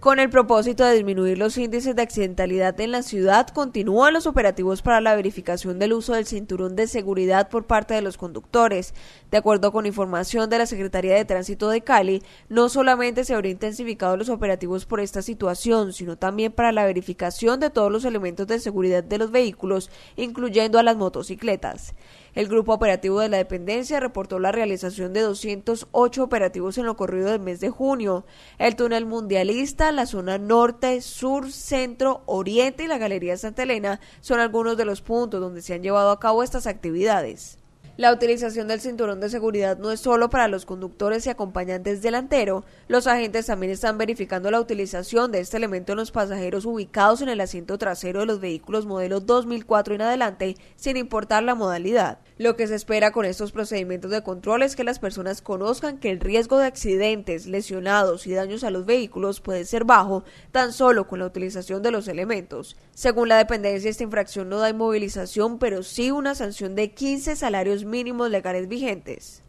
Con el propósito de disminuir los índices de accidentalidad en la ciudad, continúan los operativos para la verificación del uso del cinturón de seguridad por parte de los conductores. De acuerdo con información de la Secretaría de Tránsito de Cali, no solamente se habrían intensificado los operativos por esta situación, sino también para la verificación de todos los elementos de seguridad de los vehículos, incluyendo a las motocicletas. El Grupo Operativo de la Dependencia reportó la realización de 208 operativos en lo corrido del mes de junio. El túnel mundialista, la zona norte, sur, centro, oriente y la Galería Santa Elena son algunos de los puntos donde se han llevado a cabo estas actividades. La utilización del cinturón de seguridad no es solo para los conductores y acompañantes delantero. Los agentes también están verificando la utilización de este elemento en los pasajeros ubicados en el asiento trasero de los vehículos modelo 2004 en adelante, sin importar la modalidad. Lo que se espera con estos procedimientos de control es que las personas conozcan que el riesgo de accidentes, lesionados y daños a los vehículos puede ser bajo tan solo con la utilización de los elementos. Según la dependencia, esta infracción no da inmovilización, pero sí una sanción de 15 salarios mínimos legales vigentes.